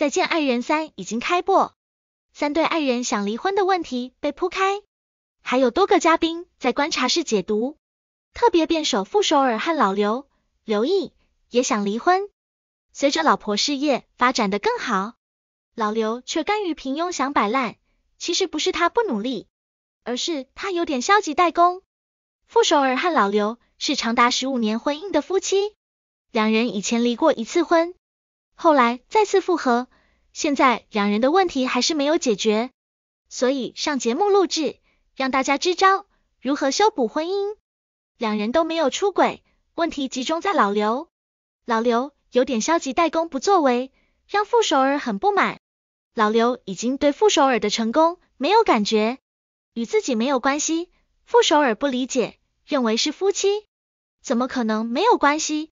再见爱人三已经开播，三对爱人想离婚的问题被铺开，还有多个嘉宾在观察室解读。特别辩手傅首尔和老刘刘毅也想离婚。随着老婆事业发展的更好，老刘却甘于平庸想摆烂。其实不是他不努力，而是他有点消极怠工。傅首尔和老刘是长达十五年婚姻的夫妻，两人以前离过一次婚。后来再次复合，现在两人的问题还是没有解决，所以上节目录制，让大家支招，如何修补婚姻。两人都没有出轨，问题集中在老刘，老刘有点消极怠工不作为，让傅首尔很不满。老刘已经对傅首尔的成功没有感觉，与自己没有关系，傅首尔不理解，认为是夫妻，怎么可能没有关系？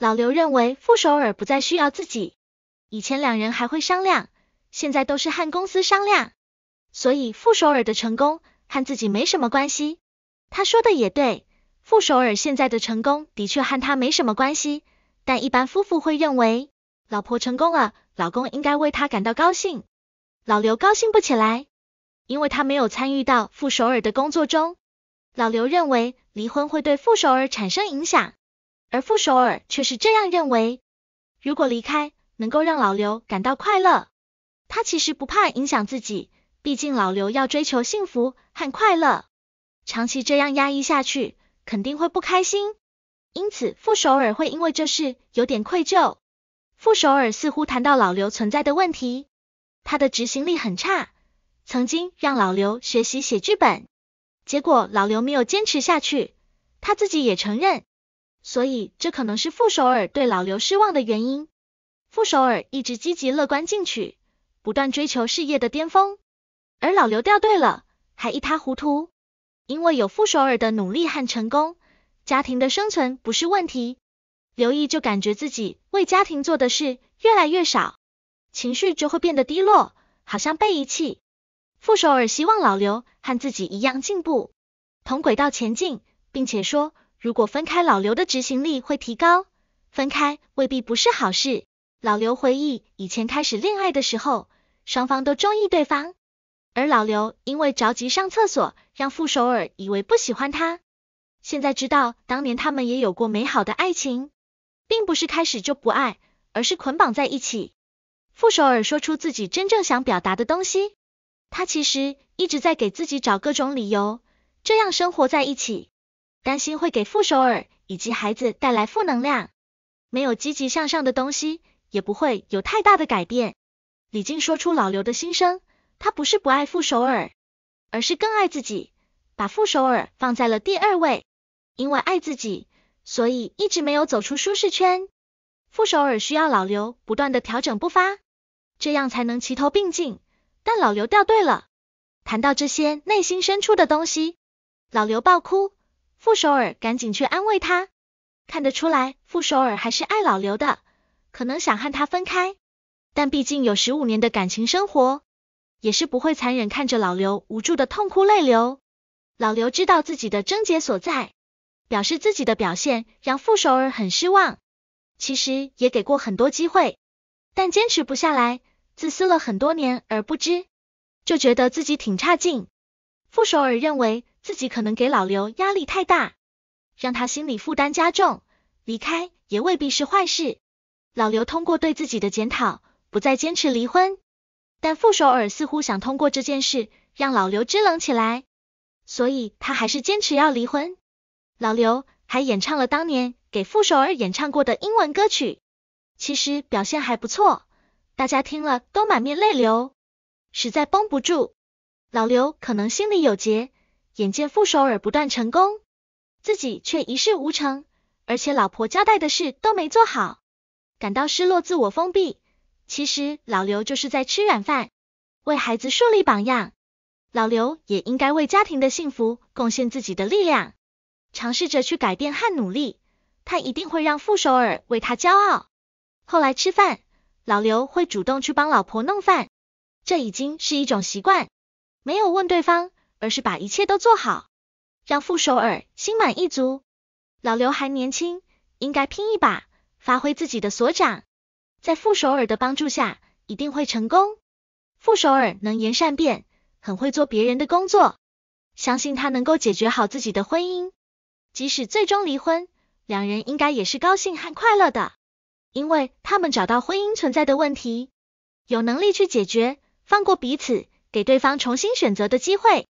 老刘认为傅首尔不再需要自己，以前两人还会商量，现在都是和公司商量，所以傅首尔的成功和自己没什么关系。他说的也对，傅首尔现在的成功的确和他没什么关系，但一般夫妇会认为老婆成功了，老公应该为他感到高兴。老刘高兴不起来，因为他没有参与到傅首尔的工作中。老刘认为离婚会对傅首尔产生影响。而傅首尔却是这样认为，如果离开能够让老刘感到快乐，他其实不怕影响自己，毕竟老刘要追求幸福和快乐，长期这样压抑下去肯定会不开心，因此傅首尔会因为这事有点愧疚。傅首尔似乎谈到老刘存在的问题，他的执行力很差，曾经让老刘学习写剧本，结果老刘没有坚持下去，他自己也承认。所以，这可能是傅首尔对老刘失望的原因。傅首尔一直积极、乐观、进取，不断追求事业的巅峰，而老刘掉队了，还一塌糊涂。因为有傅首尔的努力和成功，家庭的生存不是问题。刘毅就感觉自己为家庭做的事越来越少，情绪就会变得低落，好像被遗弃。傅首尔希望老刘和自己一样进步，同轨道前进，并且说。如果分开，老刘的执行力会提高。分开未必不是好事。老刘回忆以前开始恋爱的时候，双方都中意对方，而老刘因为着急上厕所，让傅首尔以为不喜欢他。现在知道当年他们也有过美好的爱情，并不是开始就不爱，而是捆绑在一起。傅首尔说出自己真正想表达的东西，他其实一直在给自己找各种理由，这样生活在一起。担心会给傅首尔以及孩子带来负能量，没有积极向上的东西，也不会有太大的改变。李静说出老刘的心声，他不是不爱傅首尔，而是更爱自己，把傅首尔放在了第二位。因为爱自己，所以一直没有走出舒适圈。傅首尔需要老刘不断的调整步伐，这样才能齐头并进。但老刘掉队了。谈到这些内心深处的东西，老刘爆哭。傅首尔赶紧去安慰他，看得出来，傅首尔还是爱老刘的，可能想和他分开，但毕竟有十五年的感情生活，也是不会残忍看着老刘无助的痛哭泪流。老刘知道自己的症结所在，表示自己的表现让傅首尔很失望，其实也给过很多机会，但坚持不下来，自私了很多年而不知，就觉得自己挺差劲。傅首尔认为。自己可能给老刘压力太大，让他心理负担加重，离开也未必是坏事。老刘通过对自己的检讨，不再坚持离婚，但傅首尔似乎想通过这件事让老刘支棱起来，所以他还是坚持要离婚。老刘还演唱了当年给傅首尔演唱过的英文歌曲，其实表现还不错，大家听了都满面泪流，实在绷不住。老刘可能心里有结。眼见傅首尔不断成功，自己却一事无成，而且老婆交代的事都没做好，感到失落，自我封闭。其实老刘就是在吃软饭，为孩子树立榜样。老刘也应该为家庭的幸福贡献自己的力量，尝试着去改变和努力，他一定会让傅首尔为他骄傲。后来吃饭，老刘会主动去帮老婆弄饭，这已经是一种习惯，没有问对方。而是把一切都做好，让傅首尔心满意足。老刘还年轻，应该拼一把，发挥自己的所长。在傅首尔的帮助下，一定会成功。傅首尔能言善辩，很会做别人的工作，相信他能够解决好自己的婚姻。即使最终离婚，两人应该也是高兴和快乐的，因为他们找到婚姻存在的问题，有能力去解决，放过彼此，给对方重新选择的机会。